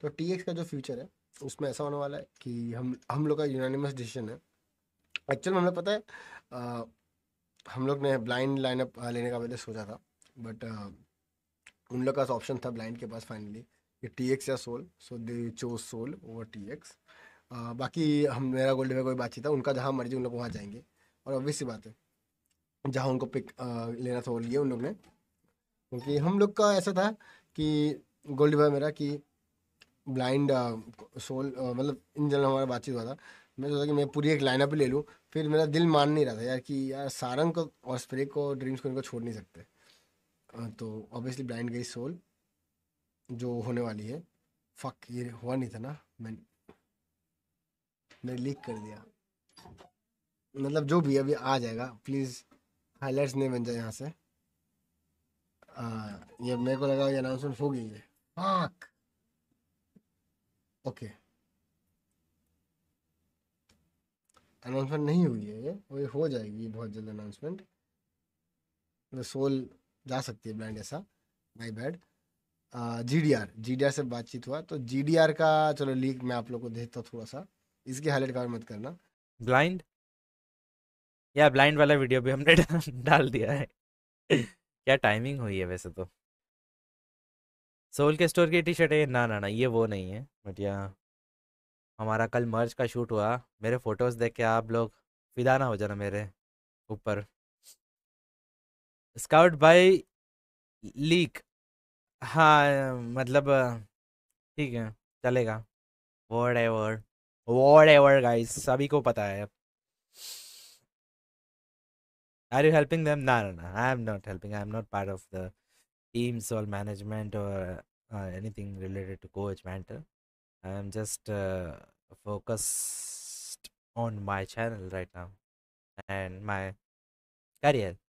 तो टी का जो फ्यूचर है उसमें ऐसा होने वाला है कि हम हम लोग का यूनानिमस डिसीजन है एक्चुअल में हमें पता है आ, हम लोग ने ब्लाइंड लाइनअप लेने का पहले सोचा था बट आ, उन लोग का ऑप्शन था ब्लाइंड के पास फाइनली कि टी एक्स या soul so they chose soul over T X बाकी हम मेरा गोल्ड में कोई बातचीत था उनका जहाँ मर्जी उन लोग वहाँ जाएंगे और ऑब्वियस सी बात है जहाँ उनको पिक आ, लेना था वो लिए उन लोग ने क्योंकि हम लोग का ऐसा था कि गोल्ड मेरा कि ब्लाइंड सोल uh, uh, मतलब इन जनरल हमारा बातचीत हुआ था मैं सोचा कि मैं पूरी एक लाइनअप ही ले लूँ फिर मेरा दिल मान नहीं रहा था यार कि यार सारंग को और स्प्रे को ड्रीम्स को इनको छोड़ नहीं सकते तो ऑब्वियसली ब्लाइंड गई सोल जो होने वाली है फक ये हुआ नहीं था ना मैं मैंने लीक कर दिया मतलब जो भी अभी आ जाएगा प्लीज़ हाईलाइट्स नहीं बन जाए यहाँ से आ, ये मेरे को लगा ये अनाउंसमेंट हो गई है फक ओके अनाउंसमेंट नहीं हुई है ये वो हो जाएगी बहुत जल्द अनाउंसमेंट तो सोल जा सकती है ब्रांड ऐसा my bad G D R G D R से बातचीत हुआ तो जी डी आर का चलो लीक मैं आप लोग को देता हूँ थोड़ा सा इसकी हाईलाइट कवर मत करना ब्लाइंड या ब्लाइंड वाला वीडियो भी हमने डाल दिया है क्या टाइमिंग हुई है वैसे तो सोल के स्टोर की टी शर्ट है ना ना ना ये वो नहीं है बट या हमारा कल मर्ज का शूट हुआ मेरे फोटोज़ देख के आप लोग फिदा ना हो जाना मेरे ऊपर स्काउट बाय लीक हाँ मतलब ठीक है चलेगा word ever word ever guys सभी को पता है अब आर यू हेल्पिंग देम ना ना I am not helping I am not part of the teams or management or uh, anything related to coach mentor i am just uh, focused on my channel right now and my career